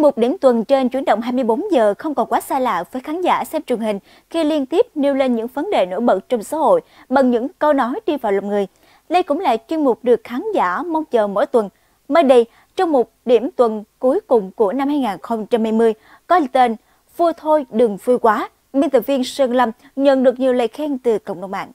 Chuyên mục điểm tuần trên chuyển động 24 giờ không còn quá xa lạ với khán giả xem truyền hình khi liên tiếp nêu lên những vấn đề nổi bật trong xã hội bằng những câu nói đi vào lòng người. Đây cũng là chuyên mục được khán giả mong chờ mỗi tuần. Mới đây, trong một điểm tuần cuối cùng của năm 2020 có tên Vui thôi đừng vui quá, biên tập viên Sơn Lâm nhận được nhiều lời khen từ cộng đồng mạng.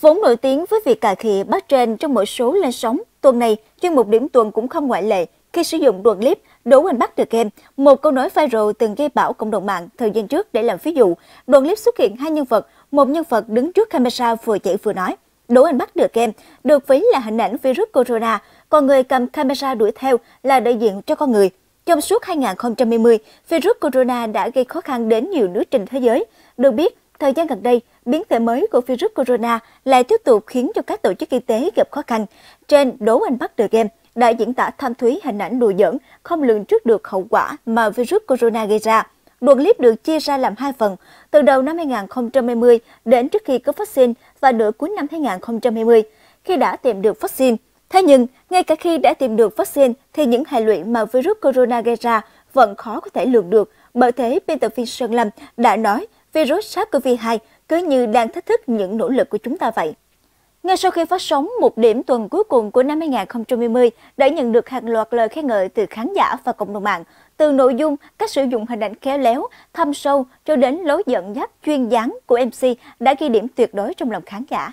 Vốn nổi tiếng với việc cà khịa bắt trên trong mỗi số lên sóng, tuần này chuyên mục điểm tuần cũng không ngoại lệ khi sử dụng đoạn clip Đỗ Anh bắt được em, một câu nói viral từng gây bão cộng đồng mạng thời gian trước để làm ví dụ. Đoạn clip xuất hiện hai nhân vật, một nhân vật đứng trước camera vừa chạy vừa nói. Đỗ Anh bắt được em, được ví là hình ảnh virus corona, còn người cầm camera đuổi theo là đại diện cho con người. Trong suốt 2020, virus corona đã gây khó khăn đến nhiều nước trên thế giới. Được biết, thời gian gần đây, biến thể mới của virus corona lại tiếp tục khiến cho các tổ chức y tế gặp khó khăn. Trên Đố Anh Bắt Được em đã diễn tả tham thúy hình ảnh đùa giỡn, không lường trước được hậu quả mà virus corona gây ra. Đoạn clip được chia ra làm hai phần, từ đầu năm 2020 đến trước khi có vaccine và nửa cuối năm 2020, khi đã tìm được vaccine. Thế nhưng, ngay cả khi đã tìm được vaccine thì những hệ lụy mà virus corona gây ra vẫn khó có thể lường được. Bởi thế, biên tập viên Sơn Lâm đã nói virus SARS-CoV-2 cứ như đang thách thức những nỗ lực của chúng ta vậy. Ngay sau khi phát sóng, một điểm tuần cuối cùng của năm 2020 đã nhận được hàng loạt lời khen ngợi từ khán giả và cộng đồng mạng, từ nội dung, cách sử dụng hình ảnh khéo léo, thâm sâu cho đến lối dẫn dắt chuyên dáng của MC đã ghi điểm tuyệt đối trong lòng khán giả.